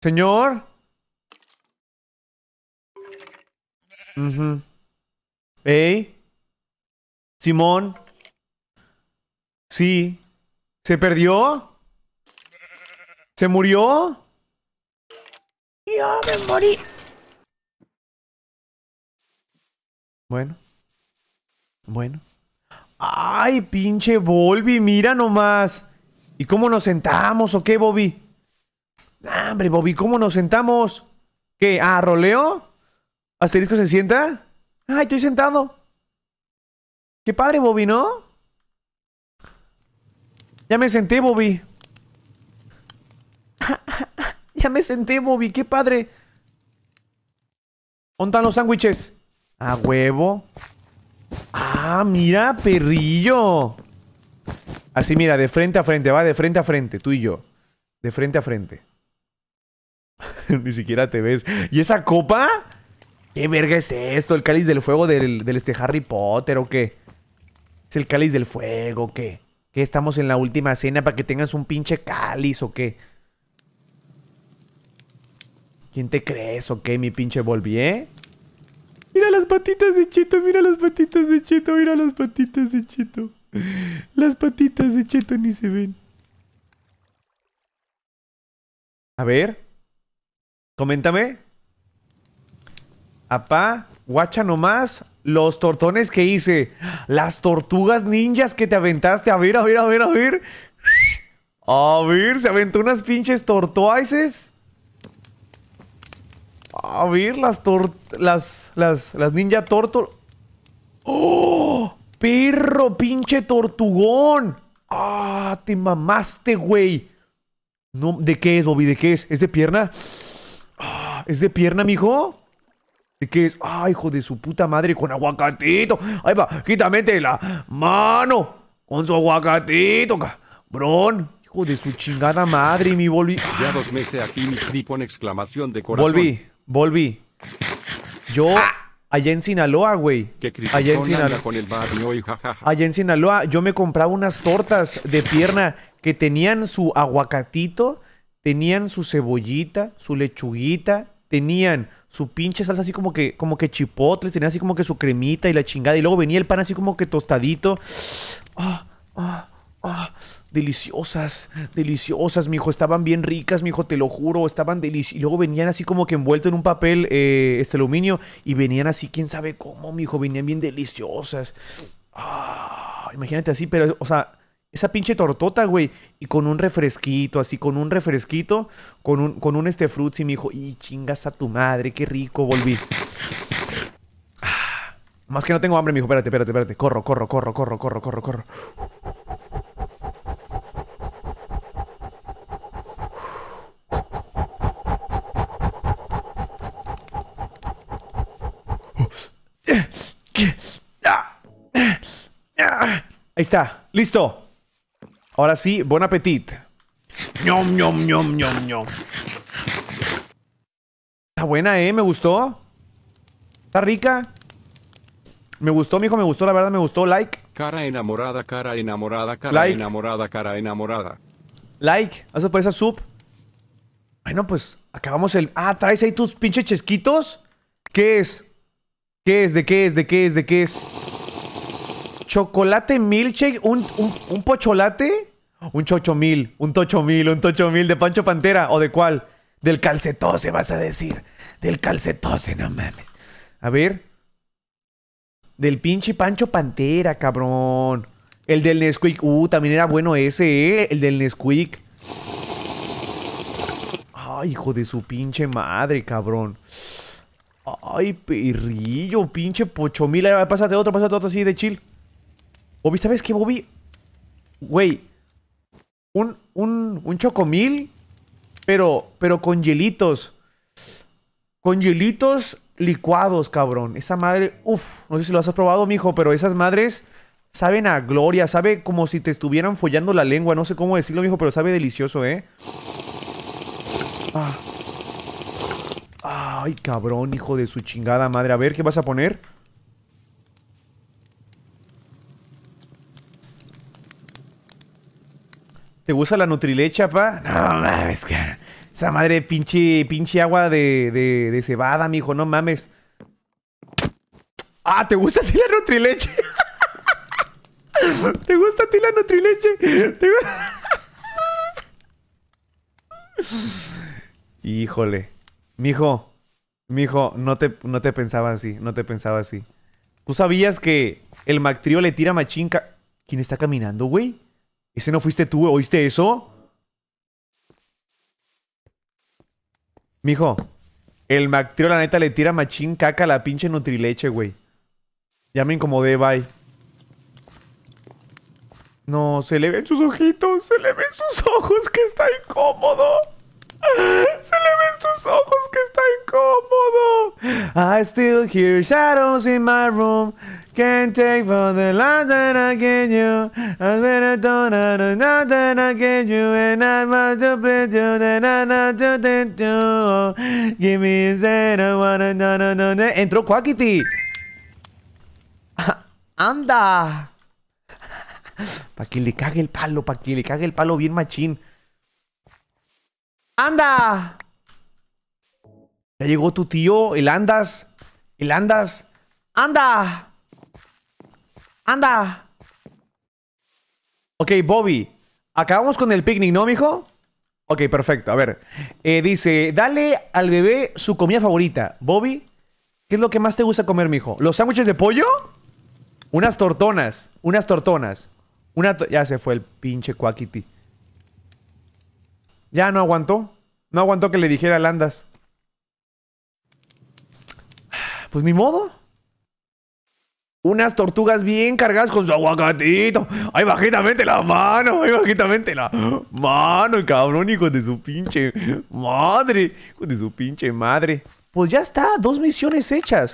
Señor. ¿Ey? Simón. Sí. ¿Se perdió? ¿Se murió? Yo me morí. Bueno. Bueno. Ay, pinche Volvi, mira nomás. ¿Y cómo nos sentamos o qué, Bobby? Ah, hombre, Bobby, ¿cómo nos sentamos? ¿Qué? ¿A ah, roleo? ¿Asterisco se sienta? ¡Ay, estoy sentado! ¡Qué padre, Bobby, ¿no? Ya me senté, Bobby. ya me senté, Bobby, qué padre. ¿Dónde los sándwiches? A huevo. Ah, mira, perrillo. Así, mira, de frente a frente, va de frente a frente, tú y yo. De frente a frente. Ni siquiera te ves. ¿Y esa copa? ¿Qué verga es esto? ¿El cáliz del fuego del, este Harry Potter o qué? ¿Es el cáliz del fuego o qué? ¿Qué estamos en la última cena para que tengas un pinche cáliz o qué? ¿Quién te crees o qué, mi pinche volví, eh? Mira las patitas de Cheto, mira las patitas de Cheto, mira las patitas de Cheto. Las patitas de Cheto ni se ven. A ver. Coméntame. Apá, guacha nomás los tortones que hice. Las tortugas ninjas que te aventaste. A ver, a ver, a ver, a ver. A ver, se aventó unas pinches tortoises. A ver, las tor... Las, las, las ninja torto... ¡Oh! ¡Perro, pinche tortugón! ¡Ah! Te mamaste, güey. No, ¿De qué es, Bobby? ¿De qué es? ¿Es de pierna? ¿Es de pierna, mijo? ¿De qué es? ¡Ah, hijo de su puta madre! ¡Con aguacatito! ¡Ahí va! ¡Quítame la mano! ¡Con su aguacatito, cabrón! ¡Hijo de su chingada madre, mi volví! Ya dos meses aquí, mi tripón, con exclamación de corazón. Volví, volví. Yo... Ah. Allá en Sinaloa, güey. Allá en Sinaloa. Con el Allá en Sinaloa, yo me compraba unas tortas de pierna que tenían su aguacatito, tenían su cebollita, su lechuguita, tenían su pinche salsa así como que, como que chipotles, tenían así como que su cremita y la chingada. Y luego venía el pan así como que tostadito. Ah, ah, ah Deliciosas, deliciosas, mijo. Estaban bien ricas, mijo, te lo juro. Estaban deliciosas. Y luego venían así como que envuelto en un papel eh, este aluminio. Y venían así, quién sabe cómo, mijo. Venían bien deliciosas. Ah, imagínate así, pero, o sea, esa pinche tortota, güey. Y con un refresquito, así, con un refresquito, con un, con un este frutzi, me dijo, y chingas a tu madre, qué rico, volví. Ah, más que no tengo hambre, mijo, espérate, espérate, espérate. Corro, corro, corro, corro, corro, corro, corro. Ahí está, listo. Ahora sí, buen apetit. ñom, ñom, ñom, ñom, ñom. Está buena, ¿eh? Me gustó. Está rica. Me gustó, mijo, me gustó, la verdad, me gustó. Like. Cara enamorada, cara enamorada, cara enamorada, cara enamorada. Like. Gracias por esa sub. Bueno, pues acabamos el... Ah, traes ahí tus pinches chesquitos. ¿Qué es? ¿Qué es? ¿De qué es? ¿De qué es? ¿De qué es? chocolate milkshake, un, un, pocholate, un mil, un tochomil, un tochomil de Pancho Pantera o de cuál? Del calcetose, vas a decir. Del calcetose, no mames. A ver. Del pinche Pancho Pantera, cabrón. El del Nesquik. Uh, también era bueno ese, ¿eh? El del Nesquik. Ay, hijo de su pinche madre, cabrón. Ay, perrillo, pinche pochomil. Pásate otro, pásate otro así de chill. Bobby, ¿sabes qué, Bobby? Güey, un, un, un chocomil, pero, pero con hielitos. Con hielitos licuados, cabrón. Esa madre, uff, no sé si lo has probado, mijo, pero esas madres saben a gloria, sabe como si te estuvieran follando la lengua, no sé cómo decirlo, mijo, pero sabe delicioso, ¿eh? Ah. Ay, cabrón, hijo de su chingada madre. A ver, ¿qué vas a poner? ¿Te gusta la Nutrileche, papá? No mames, cara. Esa madre pinche, pinche agua de, de, cebada, mijo, no mames. Ah, ¿te gusta a ti la Nutrileche? ¿Te gusta a ti la Nutrileche? Híjole. Mijo, mijo, no te, no te pensaba así, no te pensaba así. ¿Tú sabías que el Mactrío le tira machinca? ¿Quién está caminando, güey? ¿Ese no fuiste tú? ¿Oíste eso? Mijo, el Mactrio la neta le tira machín caca a la pinche Nutrileche, güey. Ya me incomodé, bye. No, se le ven sus ojitos, se le ven sus ojos que está incómodo. Se le ven sus ojos que está incómodo. I still hear shadows in my room. Can't take for the love that I give you. I better don't know not that I give you. And I'm about to please you, and I'm not to think you. Give me a zero, I wanna no, no, no, no. Entró Quackity. Anda. Pa' que le cague el palo, Pa' que le cague el palo bien machín. ¡Anda! Ya llegó tu tío, el andas. El andas. ¡Anda! ¡Anda! Ok, Bobby. Acabamos con el picnic, ¿no, mijo? Ok, perfecto. A ver. Eh, dice, dale al bebé su comida favorita. Bobby, ¿qué es lo que más te gusta comer, mijo? ¿Los sándwiches de pollo? Unas tortonas. Unas tortonas. Una ya se fue el pinche cuaquiti. Ya no aguantó. No aguantó que le dijera al andas. Pues ni modo unas tortugas bien cargadas con su aguacatito. Ay, bajitamente la mano, ay, bajitamente la mano, cabrón, hijo de su pinche madre, hijo de su pinche madre. Pues ya está, dos misiones hechas.